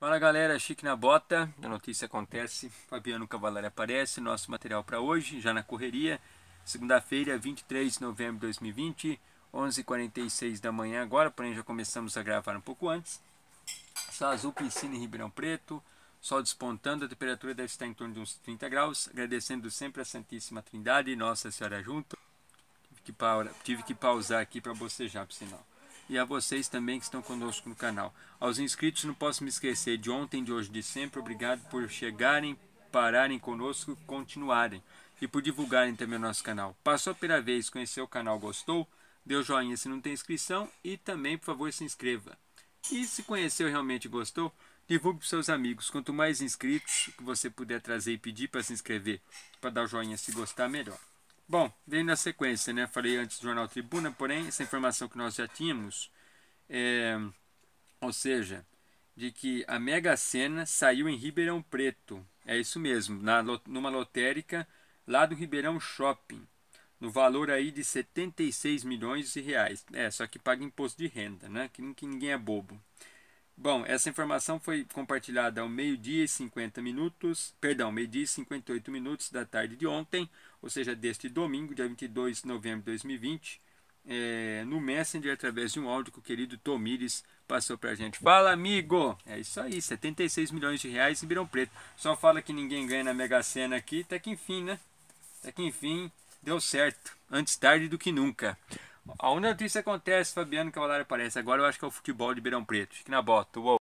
Fala galera, chique na bota, a notícia acontece, Fabiano Cavalari aparece, nosso material para hoje, já na correria, segunda-feira, 23 de novembro de 2020, 11h46 da manhã agora, porém já começamos a gravar um pouco antes. Só azul, piscina em Ribeirão Preto, sol despontando, a temperatura deve estar em torno de uns 30 graus, agradecendo sempre a Santíssima Trindade e Nossa Senhora junto. Tive que, pausar aqui para bocejar, por sinal e a vocês também que estão conosco no canal. Aos inscritos, não posso me esquecer de ontem, de hoje, de sempre. Obrigado por chegarem, pararem conosco, continuarem e por divulgarem também o nosso canal. Passou pela vez, conheceu o canal, gostou? Deu joinha se não tem inscrição e também, por favor, se inscreva. E se conheceu e realmente gostou, divulgue para seus amigos. Quanto mais inscritos que você puder trazer e pedir para se inscrever, para dar joinha se gostar, melhor. Bom, vem na sequência, né? Falei antes do Jornal Tribuna, porém, essa informação que nós já tínhamos, é, ou seja, de que a Mega Sena saiu em Ribeirão Preto. É isso mesmo, na, numa lotérica lá do Ribeirão Shopping, no valor aí de 76 milhões de reais. É, só que paga imposto de renda, né? Que, que ninguém é bobo. Bom, essa informação foi compartilhada ao meio-dia e 50 minutos, perdão, meio-dia e 58 minutos da tarde de ontem, ou seja, deste domingo, dia 22 de novembro de 2020, é, eh, no Messenger, através de um áudio que o querido Tomires passou pra gente. Fala, amigo! É isso aí, 76 milhões de reais em Birão Preto. Só fala que ninguém ganha na Mega Sena aqui, até que enfim, né? Até que enfim, deu certo. Antes tarde do que nunca. A única notícia acontece, Fabiano Cavalari aparece. Agora eu acho que é o futebol de Beirão Preto. Fique na bota. Uou.